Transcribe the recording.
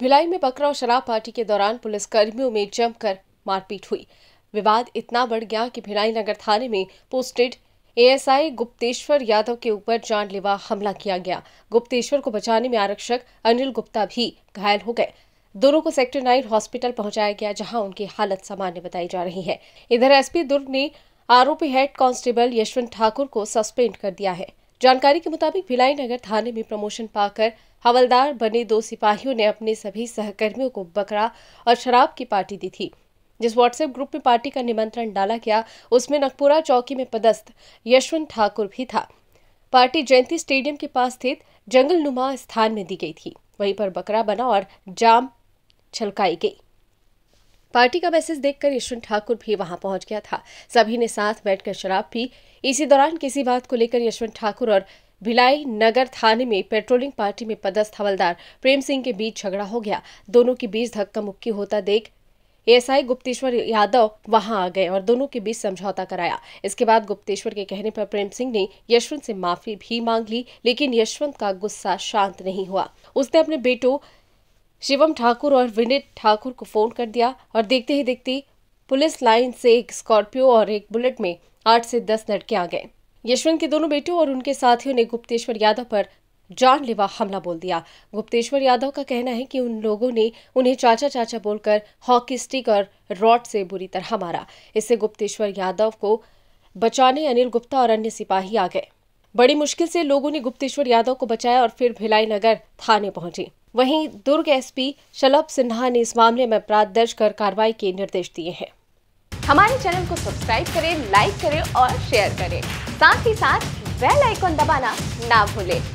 भिलाई में बकरा और शराब पार्टी के दौरान पुलिसकर्मियों में जमकर मारपीट हुई विवाद इतना बढ़ गया कि भिलाई नगर थाने में पोस्टेड एएसआई गुप्तेश्वर यादव के ऊपर जानलेवा हमला किया गया गुप्तेश्वर को बचाने में आरक्षक अनिल गुप्ता भी घायल हो गए दोनों को सेक्टर नाइन हॉस्पिटल पहुंचाया गया जहां उनकी हालत सामान्य बताई जा रही है इधर एसपी दुर्ग ने आरोपी हेड कांस्टेबल यशवंत ठाकुर को सस्पेंड कर दिया है जानकारी के मुताबिक भिलाई नगर थाने में प्रमोशन पाकर हवलदार बने दो सिपाहियों ने अपने सभी सहकर्मियों को बकरा और शराब की पार्टी दी थी जिस व्हाट्सएप ग्रुप में पार्टी का निमंत्रण डाला गया उसमें नकपुरा चौकी में पदस्थ यशवंत ठाकुर भी था पार्टी जयंती स्टेडियम के पास स्थित जंगल नुमा स्थान में दी गई थी वहीं पर बकरा बना और जाम छलकाई गई पार्टी का मैसेज देखकर यशवंत ठाकुर भी वहां पहुंच गया था सभी ने साथ बैठकर शराब पी इसी दौरान किसी बात को लेकर यशवंत ठाकुर और भिलाई नगर थाने में पेट्रोलिंग पार्टी में पदस्थ हवलदार प्रेम सिंह के बीच झगड़ा हो गया दोनों के बीच धक्का मुक्की होता देख एएसआई गुप्तेश्वर यादव वहां आ गए और दोनों के बीच समझौता कराया इसके बाद गुप्तेश्वर के कहने पर प्रेम सिंह ने यशवंत से माफी भी मांग ली लेकिन यशवंत का गुस्सा शांत नहीं हुआ उसने अपने बेटो शिवम ठाकुर और विनीत ठाकुर को फोन कर दिया और देखते ही देखते पुलिस लाइन से एक स्कॉर्पियो और एक बुलेट में आठ से दस लड़के आ गए यशवंत के दोनों बेटों और उनके साथियों ने गुप्तेश्वर यादव पर जानलेवा हमला बोल दिया गुप्तेश्वर यादव का कहना है कि उन लोगों ने उन्हें चाचा चाचा बोलकर हॉकी स्टिक और रॉड से बुरी तरह मारा इससे गुप्तेश्वर यादव को बचाने अनिल गुप्ता और अन्य सिपाही आ गए बड़ी मुश्किल से लोगों ने गुप्तेश्वर यादव को बचाया और फिर भिलाई नगर थाने पहुंचे वहीं दुर्ग एसपी शलभ सिन्हा ने इस मामले में अपराध दर्ज कर कार्रवाई के निर्देश दिए हैं हमारे चैनल को सब्सक्राइब करें लाइक करें और शेयर करें साथ ही साथ बेल आइकॉन दबाना ना भूलें